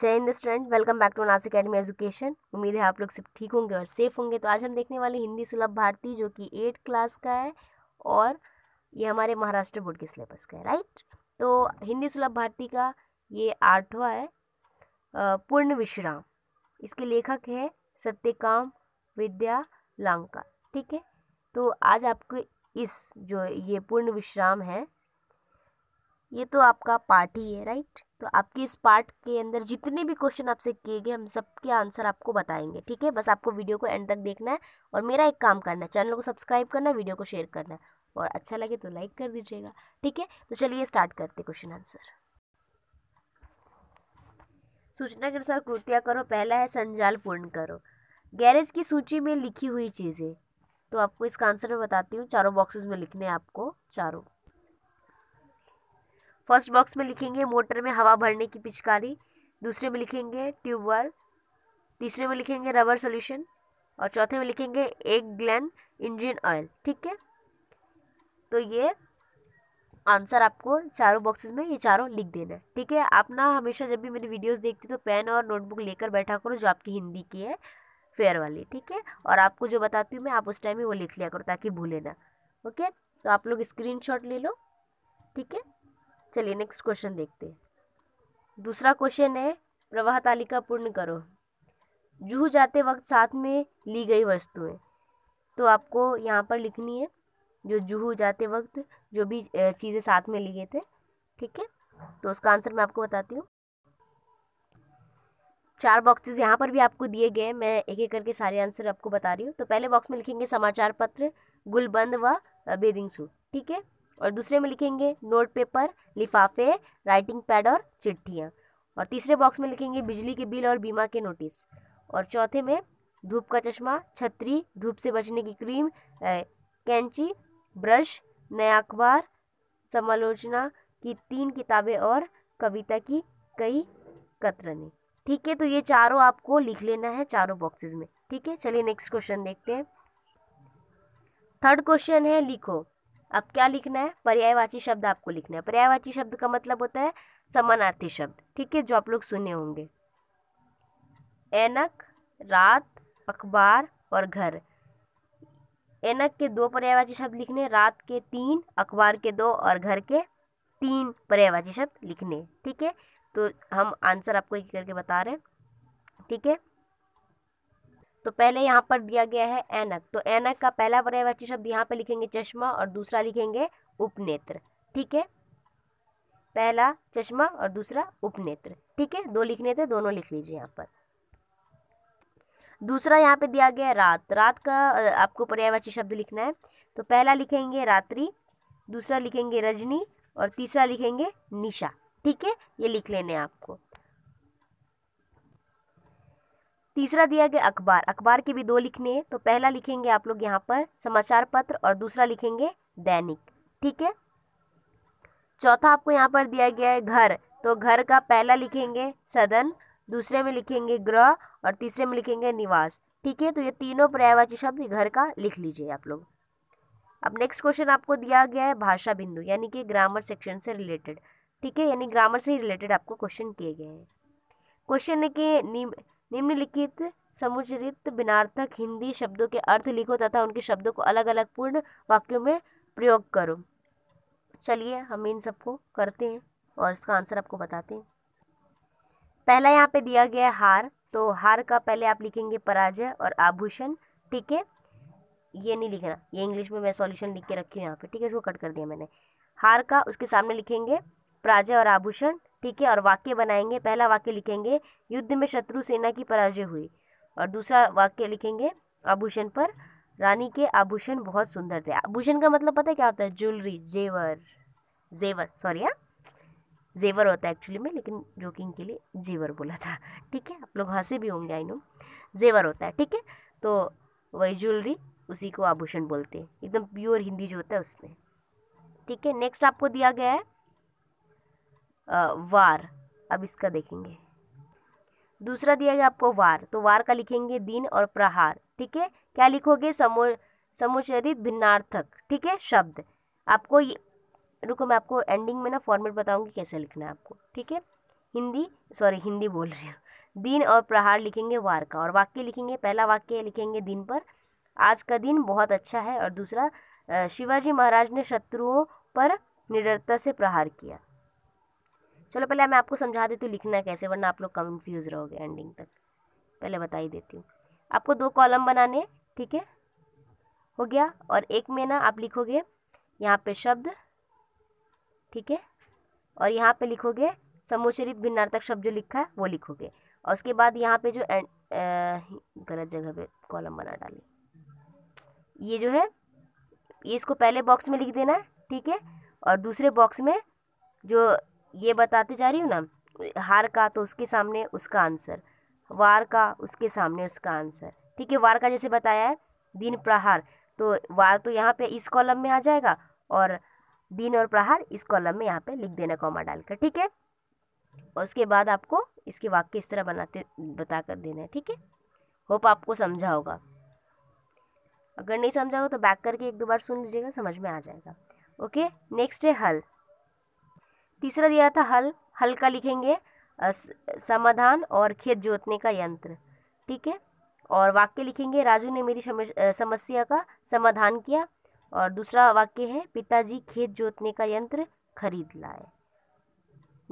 जय Hind student welcome back to NAS academy education उम्मीद है आप लोग सब ठीक होंगे और सेफ होंगे तो आज हम देखने वाले हिंदी सुलभ भारती जो कि एट क्लास का है और ये हमारे महाराष्ट्र बोर्ड के सिलेबस का है राइट तो हिंदी सुलभ भारती का ये आठवा है पूर्ण विश्राम इसके लेखक है सत्यकाम विद्या लांका ठीक है तो आज आपको इस जो ये पूर्ण विश्राम है ये तो आपका पार्ट ही है राइट तो आपके इस पार्ट के अंदर जितने भी क्वेश्चन आपसे किए गए हम सबके आंसर आपको बताएंगे ठीक है बस आपको वीडियो को एंड तक देखना है और मेरा एक काम करना है चैनल को सब्सक्राइब करना है वीडियो को शेयर करना है और अच्छा लगे तो लाइक कर दीजिएगा ठीक है तो चलिए स्टार्ट करते क्वेश्चन आंसर सूचना के अनुसार कृतियाँ करो पहला है संजाल पूर्ण करो गैरेज की सूची में लिखी हुई चीज़ें तो आपको इसका आंसर मैं बताती हूँ चारों बॉक्सेस में लिखने हैं आपको चारों फर्स्ट बॉक्स में लिखेंगे मोटर में हवा भरने की पिचकारी दूसरे में लिखेंगे ट्यूबवेल तीसरे में लिखेंगे रबर सोल्यूशन और चौथे में लिखेंगे एक ग्लैन इंजन ऑयल ठीक है तो ये आंसर आपको चारों बॉक्सेस में ये चारों लिख देना है ठीक है आप ना हमेशा जब भी मेरी वीडियोस देखते तो पेन और नोटबुक लेकर बैठा करो जो आपकी हिंदी की है फेयर वाली ठीक है और आपको जो बताती हूँ मैं आप उस टाइम ही वो लिख लिया करो ताकि भूले ना ओके तो आप लोग स्क्रीन ले लो ठीक है चलिए नेक्स्ट क्वेश्चन देखते हैं दूसरा क्वेश्चन है प्रवाह तालिका पूर्ण करो जूह जाते वक्त साथ में ली गई वस्तुएं तो आपको यहाँ पर लिखनी है जो जूह जाते वक्त जो भी चीज़ें साथ में लिए थे ठीक है तो उसका आंसर मैं आपको बताती हूँ चार बॉक्सेस यहाँ पर भी आपको दिए गए हैं मैं एक एक करके सारे आंसर आपको बता रही हूँ तो पहले बॉक्स में लिखेंगे समाचार पत्र गुलबंद व बेदिंग सूट ठीक है और दूसरे में लिखेंगे नोट पेपर लिफाफे राइटिंग पैड और चिट्ठियाँ और तीसरे बॉक्स में लिखेंगे बिजली के बिल और बीमा के नोटिस और चौथे में धूप का चश्मा छतरी धूप से बचने की क्रीम कैंची ब्रश नया अखबार समालोचना की तीन किताबें और कविता की कई कतरने ठीक है तो ये चारों आपको लिख लेना है चारों बॉक्सेस में ठीक है चलिए नेक्स्ट क्वेश्चन देखते हैं थर्ड क्वेश्चन है लिखो अब क्या लिखना है पर्यायवाची शब्द आपको लिखना है पर्यायवाची शब्द का मतलब होता है समानार्थी शब्द ठीक है जो आप लोग सुने होंगे एनक रात अखबार और घर एनक के दो पर्यायवाची शब्द लिखने रात के तीन अखबार के दो और घर के तीन पर्यायवाची शब्द लिखने ठीक है तो हम आंसर आपको एक करके बता रहे हैं ठीक है तो पहले यहाँ पर दिया गया है एनक तो एनक का पहला पर्यायवाची शब्द यहाँ पे लिखेंगे चश्मा और दूसरा लिखेंगे उपनेत्र ठीक है पहला चश्मा और दूसरा उपनेत्र ठीक है दो लिखने थे दोनों लिख लीजिए यहाँ पर दूसरा यहाँ पे दिया गया है रात रात का आपको पर्यायवाची शब्द लिखना है तो पहला लिखेंगे रात्रि दूसरा लिखेंगे रजनी और तीसरा लिखेंगे निशा ठीक है ये लिख लेने आपको तीसरा दिया गया अखबार अखबार के भी दो लिखने हैं तो पहला लिखेंगे आप लोग यहाँ पर समाचार पत्र और दूसरा लिखेंगे दैनिक ठीक है चौथा आपको यहाँ पर दिया गया है घर तो घर का पहला लिखेंगे सदन दूसरे में लिखेंगे ग्रह और तीसरे में लिखेंगे निवास ठीक है तो ये तीनों पर्यायवाची शब्द घर का लिख लीजिए आप लोग अब नेक्स्ट क्वेश्चन आपको दिया गया है भाषा बिंदु यानी कि ग्रामर सेक्शन से रिलेटेड ठीक है यानी ग्रामर से ही रिलेटेड आपको क्वेश्चन किए गए हैं क्वेश्चन है कि निम्नलिखित समुचरित बिनार्थक हिंदी शब्दों के अर्थ लिखो तथा उनके शब्दों को अलग अलग पूर्ण वाक्यों में प्रयोग करो चलिए हम इन सबको करते हैं और इसका आंसर आपको बताते हैं पहला यहाँ पे दिया गया है हार तो हार का पहले आप लिखेंगे पराजय और आभूषण ठीक है ये नहीं लिखना ये इंग्लिश में मैं सॉल्यूशन लिख के रखी हूँ यहाँ पे ठीक है इसको कट कर दिया मैंने हार का उसके सामने लिखेंगे पराजय और आभूषण ठीक है और वाक्य बनाएंगे पहला वाक्य लिखेंगे युद्ध में शत्रु सेना की पराजय हुई और दूसरा वाक्य लिखेंगे आभूषण पर रानी के आभूषण बहुत सुंदर थे आभूषण का मतलब पता है क्या होता है ज्वेलरी जेवर जेवर सॉरी हाँ जेवर होता है एक्चुअली में लेकिन जोकिंग के लिए जेवर बोला था ठीक है आप लोग हंसे भी होंगे आई नो जेवर होता है ठीक है तो वही ज्वेलरी उसी को आभूषण बोलते हैं एकदम प्योर हिंदी जो होता है उसमें ठीक है नेक्स्ट आपको दिया गया है वार अब इसका देखेंगे दूसरा दिया गया आपको वार तो वार का लिखेंगे दिन और प्रहार ठीक है क्या लिखोगे समो समुचरित भिन्नार्थक ठीक है शब्द आपको ये रुको मैं आपको एंडिंग में ना फॉर्मेट बताऊंगी कैसे लिखना है आपको ठीक है हिंदी सॉरी हिंदी बोल रही हूँ दिन और प्रहार लिखेंगे वार का और वाक्य लिखेंगे पहला वाक्य लिखेंगे दिन पर आज का दिन बहुत अच्छा है और दूसरा शिवाजी महाराज ने शत्रुओं पर निडरता से प्रहार किया चलो पहले मैं आपको समझा देती हूँ लिखना कैसे वरना आप लोग कंफ्यूज़ रहोगे एंडिंग तक पहले बता ही देती हूँ आपको दो कॉलम बनाने ठीक है हो गया और एक में ना आप लिखोगे यहाँ पे शब्द ठीक है और यहाँ पे लिखोगे समोच्चरित भिन्नार्थक शब्द जो लिखा है वो लिखोगे और उसके बाद यहाँ पे जो एंड गलत जगह पे कॉलम बना डाली ये जो है ये इसको पहले बॉक्स में लिख देना है ठीक है और दूसरे बॉक्स में जो ये बताती जा रही हूँ ना हार का तो उसके सामने उसका आंसर वार का उसके सामने उसका आंसर ठीक है वार का जैसे बताया है दिन प्रहार तो वार तो यहाँ पे इस कॉलम में आ जाएगा और दिन और प्रहार इस कॉलम में यहाँ पे लिख देना कॉमा डालकर ठीक है और उसके बाद आपको इसके वाक्य इस तरह बनाते बता कर देना है ठीक है होप आपको समझा होगा अगर नहीं समझा हो तो बैक करके एक दो बार सुन लीजिएगा समझ में आ जाएगा ओके नेक्स्ट है हल तीसरा दिया था हल हल का लिखेंगे समाधान और खेत जोतने का यंत्र ठीक है और वाक्य लिखेंगे राजू ने मेरी समस्या का समाधान किया और दूसरा वाक्य है पिताजी खेत जोतने का यंत्र खरीद लाए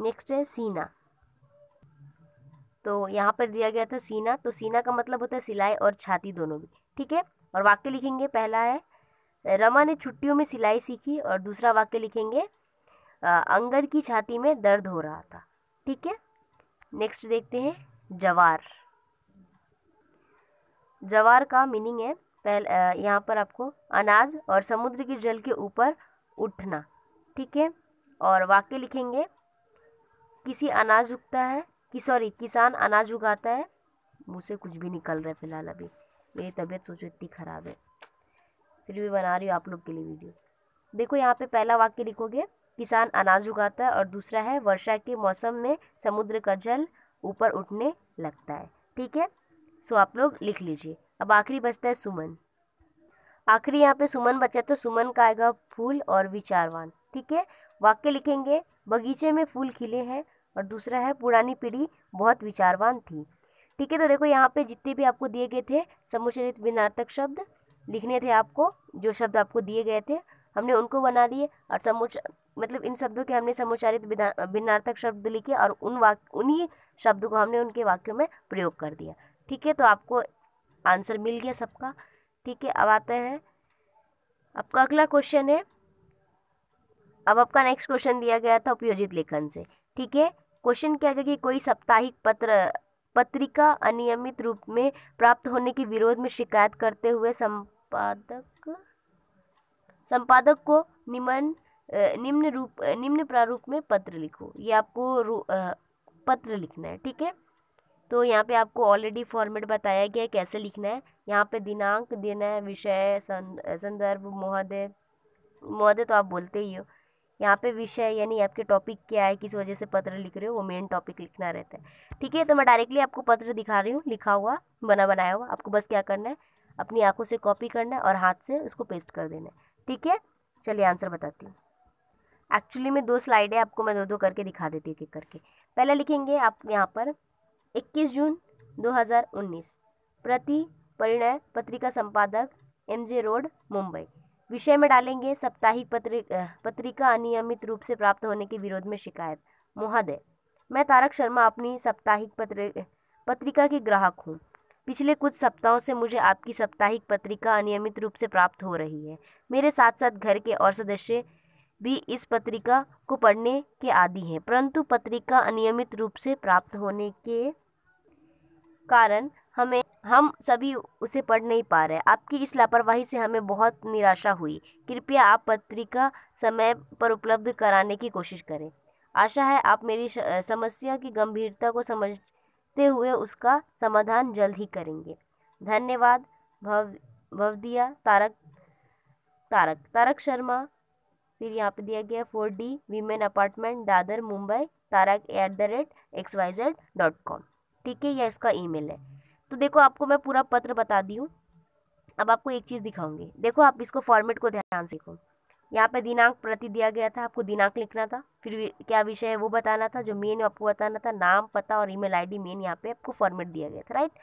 नेक्स्ट है सीना तो यहाँ पर दिया गया था सीना तो सीना का मतलब होता है सिलाई और छाती दोनों भी ठीक है और वाक्य लिखेंगे पहला है रमा ने छुट्टियों में सिलाई सीखी और दूसरा वाक्य लिखेंगे अंगद की छाती में दर्द हो रहा था ठीक है नेक्स्ट देखते हैं जवार जवार का मीनिंग है पहले यहाँ पर आपको अनाज और समुद्र के जल के ऊपर उठना ठीक है और वाक्य लिखेंगे किसी अनाज उगता है कि सॉरी किसान अनाज उगाता है मुँह से कुछ भी निकल रहा है फिलहाल अभी मेरी तबीयत सोचो इतनी ख़राब है फिर भी बना रही हूँ आप लोग के लिए वीडियो देखो यहाँ पे पहला वाक्य लिखोगे किसान अनाज उगाता है और दूसरा है वर्षा के मौसम में समुद्र का जल ऊपर उठने लगता है ठीक है सो आप लोग लिख लीजिए अब आखिरी बचता है सुमन आखिरी यहाँ पे सुमन बचा तो सुमन का आएगा फूल और विचारवान ठीक है वाक्य लिखेंगे बगीचे में फूल खिले हैं और दूसरा है पुरानी पीढ़ी बहुत विचारवान थी ठीक है तो देखो यहाँ पे जितने भी आपको दिए गए थे समुचरित बिनार्थक शब्द लिखने थे आपको जो शब्द आपको दिए गए थे हमने उनको बना दिए और समुच मतलब इन शब्दों के हमने समुचारित भिन्नार्थक शब्द लिखे और उन वाक उन्हीं शब्दों को हमने उनके वाक्यों में प्रयोग कर दिया ठीक है तो आपको आंसर मिल गया सबका ठीक है अब आते हैं आपका अगला क्वेश्चन है अब आपका नेक्स्ट क्वेश्चन दिया गया था उपयोजित लेखन से ठीक है क्वेश्चन क्या गया कि कोई साप्ताहिक पत्र पत्रिका अनियमित रूप में प्राप्त होने के विरोध में शिकायत करते हुए संपादक संपादक को निमन निम्न रूप निम्न प्रारूप में पत्र लिखो ये आपको पत्र लिखना है ठीक है तो यहाँ पे आपको ऑलरेडी फॉर्मेट बताया गया है कैसे लिखना है यहाँ पे दिनांक देना है विषय संदर्भ महोदय महोदय तो आप बोलते ही हो यहाँ पे विषय यानी आपके टॉपिक क्या है किस वजह से पत्र लिख रहे हो वो मेन टॉपिक लिखना रहता है ठीक है तो मैं डायरेक्टली आपको पत्र दिखा रही हूँ लिखा हुआ बना बनाया हुआ आपको बस क्या करना है अपनी आंखों से कॉपी करना है और हाथ से उसको पेस्ट कर देना है ठीक है चलिए आंसर बताती हूँ एक्चुअली में दो स्लाइड है आपको मैं दो दो करके दिखा देती हूँ एक करके पहले लिखेंगे आप यहाँ पर 21 जून 2019 प्रति परिणय पत्रिका संपादक एमजे रोड मुंबई विषय में डालेंगे साप्ताहिक पत्रि, पत्रिका अनियमित रूप से प्राप्त होने के विरोध में शिकायत महोदय मैं तारक शर्मा अपनी साप्ताहिक पत्र पत्रिका के ग्राहक हूँ पिछले कुछ सप्ताहों से मुझे आपकी साप्ताहिक पत्रिका अनियमित रूप से प्राप्त हो रही है मेरे साथ साथ घर के और सदस्य भी इस पत्रिका को पढ़ने के आदि हैं परंतु पत्रिका अनियमित रूप से प्राप्त होने के कारण हमें हम सभी उसे पढ़ नहीं पा रहे आपकी इस लापरवाही से हमें बहुत निराशा हुई कृपया आप पत्रिका समय पर उपलब्ध कराने की कोशिश करें आशा है आप मेरी समस्या की गंभीरता को समझते हुए उसका समाधान जल्द ही करेंगे धन्यवाद भव भवदिया तारक तारक तारक शर्मा फिर यहाँ पे दिया गया four D women apartment Dadar Mumbai Tarak at the rate X Y Z dot com ठीक है यह इसका ईमेल है तो देखो आपको मैं पूरा पत्र बता दी हूँ अब आपको एक चीज़ दिखाऊंगी देखो आप इसको फॉर्मेट को ध्यान सीखो यहाँ पे दिनांक प्रति दिया गया था आपको दिनांक लिखना था फिर क्या विषय है वो बताना था जो मेन आपको बताना था नाम पता और ईमेल आईडी मेन यहाँ पे आपको फॉर्मेट दिया गया था राइट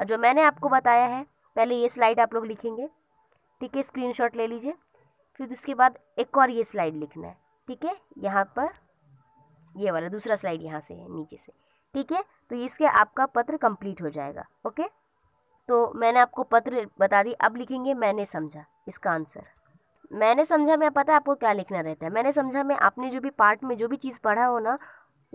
और जो मैंने आपको बताया है पहले ये स्लाइड आप लोग लिखेंगे ठीक है स्क्रीनशॉट ले लीजिए फिर उसके बाद एक और ये स्लाइड लिखना है ठीक है यहाँ पर ये वाला दूसरा स्लाइड यहाँ से है नीचे से ठीक है तो इसके आपका पत्र कंप्लीट हो जाएगा ओके तो मैंने आपको पत्र बता दी अब लिखेंगे मैंने समझा इसका आंसर मैंने समझा मैं पता है आपको क्या लिखना रहता है मैंने समझा मैं आपने जो भी पार्ट में जो भी चीज़ पढ़ा हो ना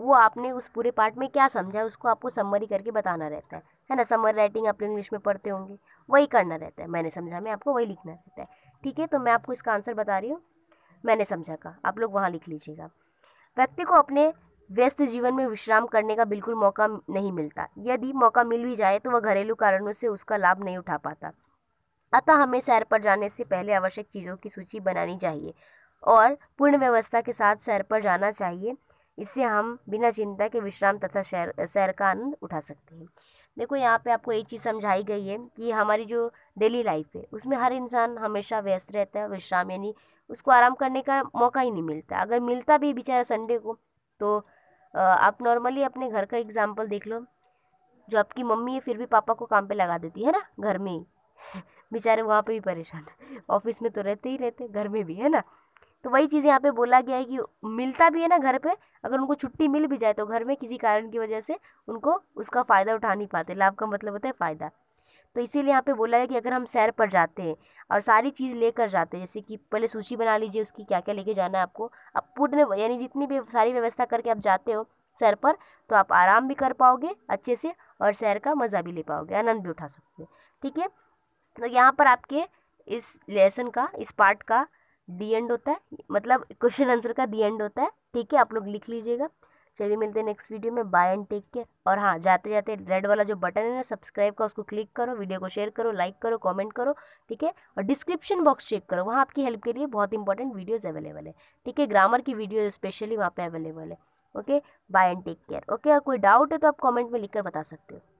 वो आपने उस पूरे पार्ट में क्या समझा उसको आपको समरी करके बताना रहता है है ना समर राइटिंग आप इंग्लिश में पढ़ते होंगे वही करना रहता है मैंने समझा मैं आपको वही लिखना रहता है ठीक है तो मैं आपको इसका आंसर बता रही हूँ मैंने समझा का आप लोग वहाँ लिख लीजिएगा व्यक्ति को अपने व्यस्त जीवन में विश्राम करने का बिल्कुल मौका नहीं मिलता यदि मौका मिल भी जाए तो वह घरेलू कारणों से उसका लाभ नहीं उठा पाता अतः हमें सैर पर जाने से पहले आवश्यक चीज़ों की सूची बनानी चाहिए और पूर्ण व्यवस्था के साथ सैर पर जाना चाहिए इससे हम बिना चिंता के विश्राम तथा सैर का आनंद उठा सकते हैं देखो यहाँ पे आपको एक चीज़ समझाई गई है कि हमारी जो डेली लाइफ है उसमें हर इंसान हमेशा व्यस्त रहता है विश्राम यानी उसको आराम करने का मौका ही नहीं मिलता अगर मिलता भी बेचारा संडे को तो आप नॉर्मली अपने घर का एग्जाम्पल देख लो जो आपकी मम्मी है फिर भी पापा को काम पे लगा देती है ना घर में ही बेचारे वहाँ पे भी परेशान ऑफिस में तो रहते ही रहते घर में भी है ना तो वही चीज़ यहाँ पे बोला गया है कि मिलता भी है ना घर पे अगर उनको छुट्टी मिल भी जाए तो घर में किसी कारण की वजह से उनको उसका फ़ायदा उठा नहीं पाते लाभ का मतलब होता है फ़ायदा तो इसीलिए यहाँ पे बोला गया कि अगर हम सैर पर जाते हैं और सारी चीज़ लेकर जाते हैं जैसे कि पहले सूची बना लीजिए उसकी क्या क्या लेके जाना है आपको आप पूर्ण यानी जितनी भी सारी व्यवस्था करके आप जाते हो सैर पर तो आप आराम भी कर पाओगे अच्छे से और सैर का मज़ा भी ले पाओगे आनंद भी उठा सकते हो ठीक है तो यहाँ पर आपके इस लेसन का इस पार्ट का दी एंड होता है मतलब क्वेश्चन आंसर का दी एंड होता है ठीक है आप लोग लिख लीजिएगा चलिए मिलते हैं नेक्स्ट वीडियो में बाय एंड टेक केयर और हाँ जाते जाते रेड वाला जो बटन है ना सब्सक्राइब का उसको क्लिक करो वीडियो को शेयर करो लाइक करो कमेंट करो ठीक है और डिस्क्रिप्शन बॉक्स चेक करो वहाँ आपकी हेल्प के लिए बहुत इंपॉर्टेंट वीडियोज़ अवेलेबल है ठीक है ग्रामर की वीडियो स्पेशली वहाँ पर अवेलेबल है okay bye and take care okay और कोई डाउट है तो आप कॉमेंट में लिख कर बता सकते हो